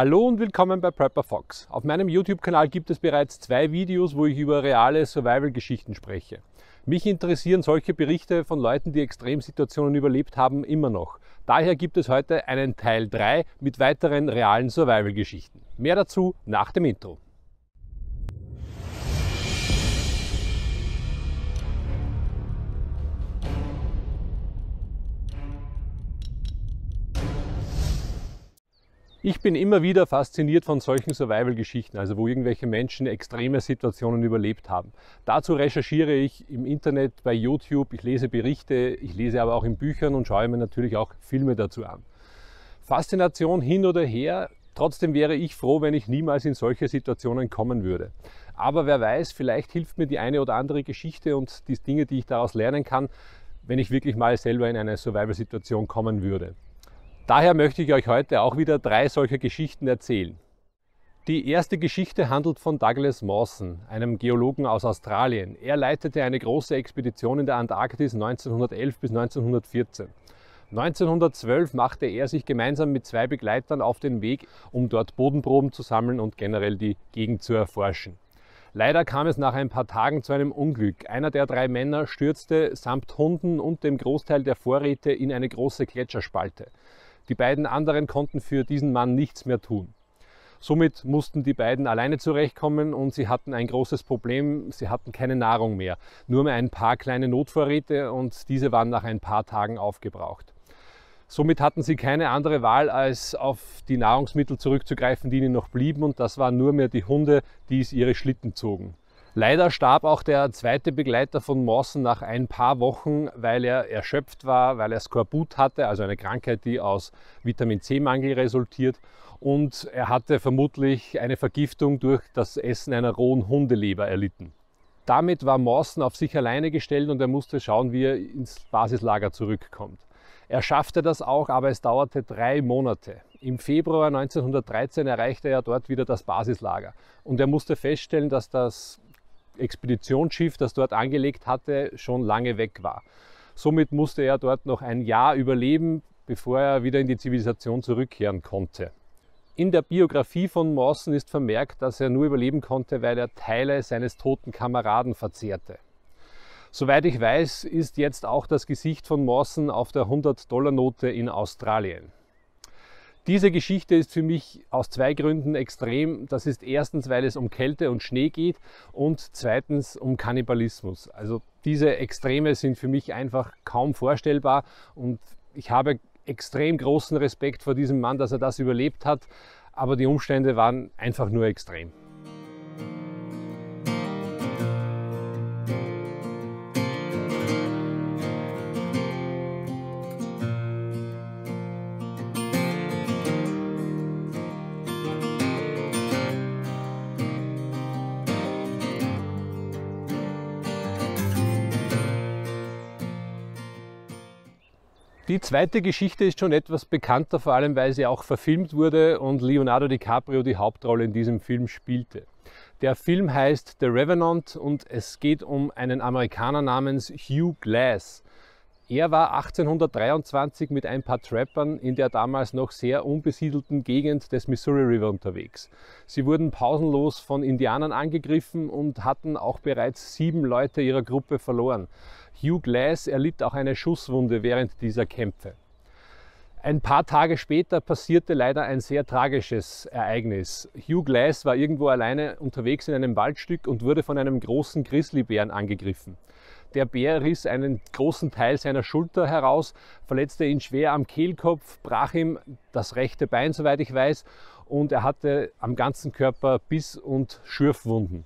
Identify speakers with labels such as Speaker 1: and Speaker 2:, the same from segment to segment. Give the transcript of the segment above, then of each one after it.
Speaker 1: Hallo und willkommen bei Prepper Fox. Auf meinem YouTube-Kanal gibt es bereits zwei Videos, wo ich über reale Survival-Geschichten spreche. Mich interessieren solche Berichte von Leuten, die Extremsituationen überlebt haben, immer noch. Daher gibt es heute einen Teil 3 mit weiteren realen Survival-Geschichten. Mehr dazu nach dem Intro. Ich bin immer wieder fasziniert von solchen Survival-Geschichten, also wo irgendwelche Menschen extreme Situationen überlebt haben. Dazu recherchiere ich im Internet, bei YouTube, ich lese Berichte, ich lese aber auch in Büchern und schaue mir natürlich auch Filme dazu an. Faszination hin oder her, trotzdem wäre ich froh, wenn ich niemals in solche Situationen kommen würde. Aber wer weiß, vielleicht hilft mir die eine oder andere Geschichte und die Dinge, die ich daraus lernen kann, wenn ich wirklich mal selber in eine Survival-Situation kommen würde. Daher möchte ich euch heute auch wieder drei solcher Geschichten erzählen. Die erste Geschichte handelt von Douglas Mawson, einem Geologen aus Australien. Er leitete eine große Expedition in der Antarktis 1911 bis 1914. 1912 machte er sich gemeinsam mit zwei Begleitern auf den Weg, um dort Bodenproben zu sammeln und generell die Gegend zu erforschen. Leider kam es nach ein paar Tagen zu einem Unglück. Einer der drei Männer stürzte samt Hunden und dem Großteil der Vorräte in eine große Gletscherspalte. Die beiden anderen konnten für diesen Mann nichts mehr tun. Somit mussten die beiden alleine zurechtkommen und sie hatten ein großes Problem. Sie hatten keine Nahrung mehr, nur mehr ein paar kleine Notvorräte und diese waren nach ein paar Tagen aufgebraucht. Somit hatten sie keine andere Wahl, als auf die Nahrungsmittel zurückzugreifen, die ihnen noch blieben und das waren nur mehr die Hunde, die es ihre Schlitten zogen. Leider starb auch der zweite Begleiter von Mawson nach ein paar Wochen, weil er erschöpft war, weil er Skorbut hatte, also eine Krankheit, die aus Vitamin C-Mangel resultiert. Und er hatte vermutlich eine Vergiftung durch das Essen einer rohen Hundeleber erlitten. Damit war Mawson auf sich alleine gestellt und er musste schauen, wie er ins Basislager zurückkommt. Er schaffte das auch, aber es dauerte drei Monate. Im Februar 1913 erreichte er dort wieder das Basislager und er musste feststellen, dass das Expeditionsschiff, das dort angelegt hatte, schon lange weg war. Somit musste er dort noch ein Jahr überleben, bevor er wieder in die Zivilisation zurückkehren konnte. In der Biografie von Mawson ist vermerkt, dass er nur überleben konnte, weil er Teile seines toten Kameraden verzehrte. Soweit ich weiß, ist jetzt auch das Gesicht von Mawson auf der 100-Dollar-Note in Australien. Diese Geschichte ist für mich aus zwei Gründen extrem. Das ist erstens, weil es um Kälte und Schnee geht und zweitens um Kannibalismus. Also diese Extreme sind für mich einfach kaum vorstellbar und ich habe extrem großen Respekt vor diesem Mann, dass er das überlebt hat, aber die Umstände waren einfach nur extrem. Die zweite Geschichte ist schon etwas bekannter, vor allem weil sie auch verfilmt wurde und Leonardo DiCaprio die Hauptrolle in diesem Film spielte. Der Film heißt The Revenant und es geht um einen Amerikaner namens Hugh Glass. Er war 1823 mit ein paar Trappern in der damals noch sehr unbesiedelten Gegend des Missouri River unterwegs. Sie wurden pausenlos von Indianern angegriffen und hatten auch bereits sieben Leute ihrer Gruppe verloren. Hugh Glass erlitt auch eine Schusswunde während dieser Kämpfe. Ein paar Tage später passierte leider ein sehr tragisches Ereignis. Hugh Glass war irgendwo alleine unterwegs in einem Waldstück und wurde von einem großen Grizzlybären angegriffen. Der Bär riss einen großen Teil seiner Schulter heraus, verletzte ihn schwer am Kehlkopf, brach ihm das rechte Bein, soweit ich weiß, und er hatte am ganzen Körper Biss- und Schürfwunden.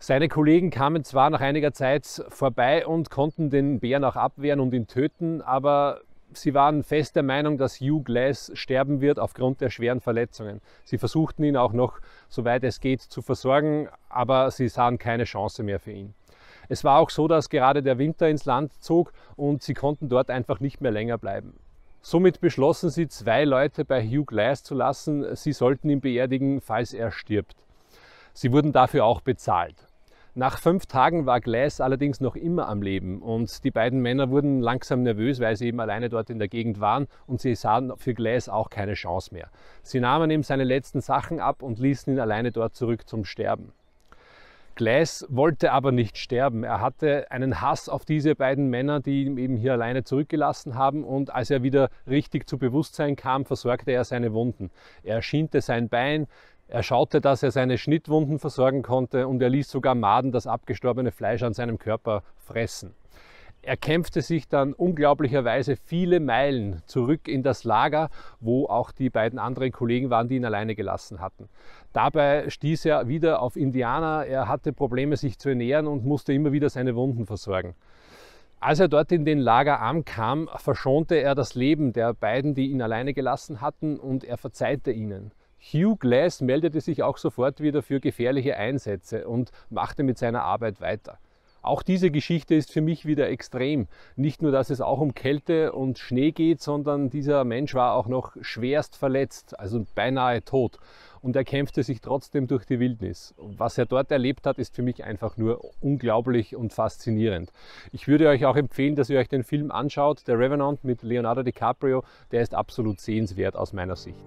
Speaker 1: Seine Kollegen kamen zwar nach einiger Zeit vorbei und konnten den Bären auch abwehren und ihn töten, aber sie waren fest der Meinung, dass Hugh Glass sterben wird aufgrund der schweren Verletzungen. Sie versuchten ihn auch noch, soweit es geht, zu versorgen, aber sie sahen keine Chance mehr für ihn. Es war auch so, dass gerade der Winter ins Land zog und sie konnten dort einfach nicht mehr länger bleiben. Somit beschlossen sie, zwei Leute bei Hugh Glass zu lassen. Sie sollten ihn beerdigen, falls er stirbt. Sie wurden dafür auch bezahlt. Nach fünf Tagen war Glass allerdings noch immer am Leben und die beiden Männer wurden langsam nervös, weil sie eben alleine dort in der Gegend waren und sie sahen für Glass auch keine Chance mehr. Sie nahmen ihm seine letzten Sachen ab und ließen ihn alleine dort zurück zum Sterben. Glass wollte aber nicht sterben. Er hatte einen Hass auf diese beiden Männer, die ihn eben hier alleine zurückgelassen haben. Und als er wieder richtig zu Bewusstsein kam, versorgte er seine Wunden. Er schiente sein Bein, er schaute, dass er seine Schnittwunden versorgen konnte und er ließ sogar Maden das abgestorbene Fleisch an seinem Körper fressen er kämpfte sich dann unglaublicherweise viele Meilen zurück in das Lager, wo auch die beiden anderen Kollegen waren, die ihn alleine gelassen hatten. Dabei stieß er wieder auf Indianer, er hatte Probleme, sich zu ernähren und musste immer wieder seine Wunden versorgen. Als er dort in den Lager ankam, verschonte er das Leben der beiden, die ihn alleine gelassen hatten, und er verzeihte ihnen. Hugh Glass meldete sich auch sofort wieder für gefährliche Einsätze und machte mit seiner Arbeit weiter. Auch diese Geschichte ist für mich wieder extrem. Nicht nur, dass es auch um Kälte und Schnee geht, sondern dieser Mensch war auch noch schwerst verletzt, also beinahe tot. Und er kämpfte sich trotzdem durch die Wildnis. Was er dort erlebt hat, ist für mich einfach nur unglaublich und faszinierend. Ich würde euch auch empfehlen, dass ihr euch den Film anschaut, Der Revenant mit Leonardo DiCaprio. Der ist absolut sehenswert aus meiner Sicht.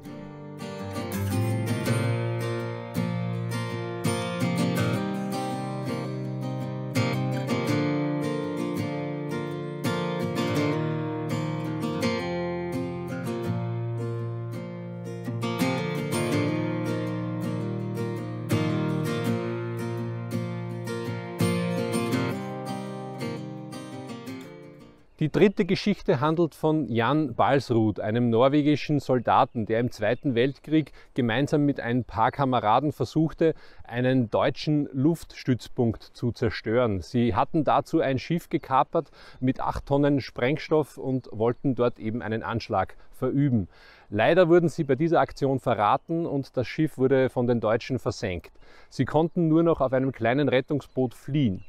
Speaker 1: Die dritte Geschichte handelt von Jan Balsruth, einem norwegischen Soldaten, der im Zweiten Weltkrieg gemeinsam mit ein paar Kameraden versuchte, einen deutschen Luftstützpunkt zu zerstören. Sie hatten dazu ein Schiff gekapert mit acht Tonnen Sprengstoff und wollten dort eben einen Anschlag verüben. Leider wurden sie bei dieser Aktion verraten und das Schiff wurde von den Deutschen versenkt. Sie konnten nur noch auf einem kleinen Rettungsboot fliehen.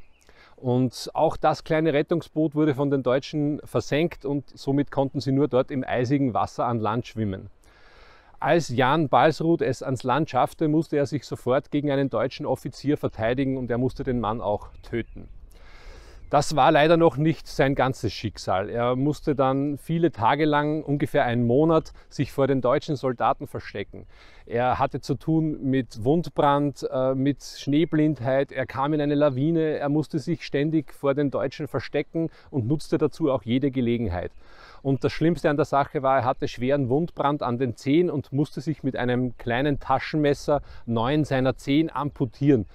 Speaker 1: Und auch das kleine Rettungsboot wurde von den Deutschen versenkt und somit konnten sie nur dort im eisigen Wasser an Land schwimmen. Als Jan Balsruth es ans Land schaffte, musste er sich sofort gegen einen deutschen Offizier verteidigen und er musste den Mann auch töten. Das war leider noch nicht sein ganzes Schicksal. Er musste dann viele Tage lang, ungefähr einen Monat, sich vor den deutschen Soldaten verstecken. Er hatte zu tun mit Wundbrand, äh, mit Schneeblindheit, er kam in eine Lawine, er musste sich ständig vor den Deutschen verstecken und nutzte dazu auch jede Gelegenheit. Und das Schlimmste an der Sache war, er hatte schweren Wundbrand an den Zehen und musste sich mit einem kleinen Taschenmesser neun seiner Zehen amputieren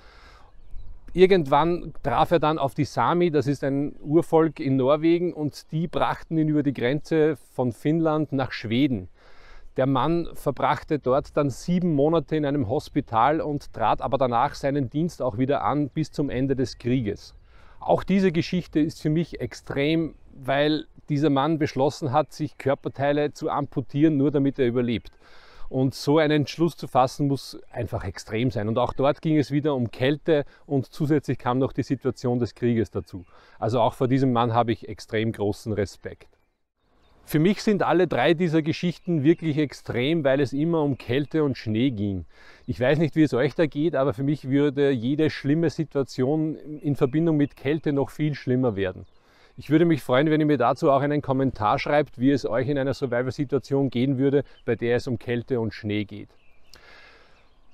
Speaker 1: irgendwann traf er dann auf die Sami, das ist ein Urvolk in Norwegen, und die brachten ihn über die Grenze von Finnland nach Schweden. Der Mann verbrachte dort dann sieben Monate in einem Hospital und trat aber danach seinen Dienst auch wieder an bis zum Ende des Krieges. Auch diese Geschichte ist für mich extrem, weil dieser Mann beschlossen hat, sich Körperteile zu amputieren, nur damit er überlebt. Und so einen Entschluss zu fassen, muss einfach extrem sein. Und auch dort ging es wieder um Kälte und zusätzlich kam noch die Situation des Krieges dazu. Also auch vor diesem Mann habe ich extrem großen Respekt. Für mich sind alle drei dieser Geschichten wirklich extrem, weil es immer um Kälte und Schnee ging. Ich weiß nicht, wie es euch da geht, aber für mich würde jede schlimme Situation in Verbindung mit Kälte noch viel schlimmer werden. Ich würde mich freuen, wenn ihr mir dazu auch einen Kommentar schreibt, wie es euch in einer Survival-Situation gehen würde, bei der es um Kälte und Schnee geht.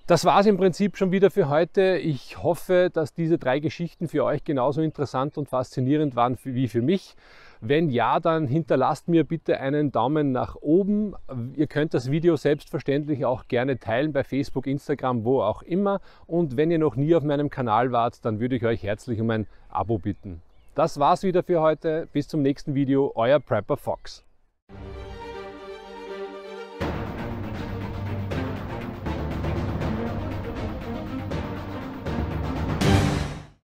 Speaker 1: Das war es im Prinzip schon wieder für heute. Ich hoffe, dass diese drei Geschichten für euch genauso interessant und faszinierend waren wie für mich. Wenn ja, dann hinterlasst mir bitte einen Daumen nach oben. Ihr könnt das Video selbstverständlich auch gerne teilen bei Facebook, Instagram, wo auch immer. Und wenn ihr noch nie auf meinem Kanal wart, dann würde ich euch herzlich um ein Abo bitten. Das war's wieder für heute. Bis zum nächsten Video. Euer Prepper Fox.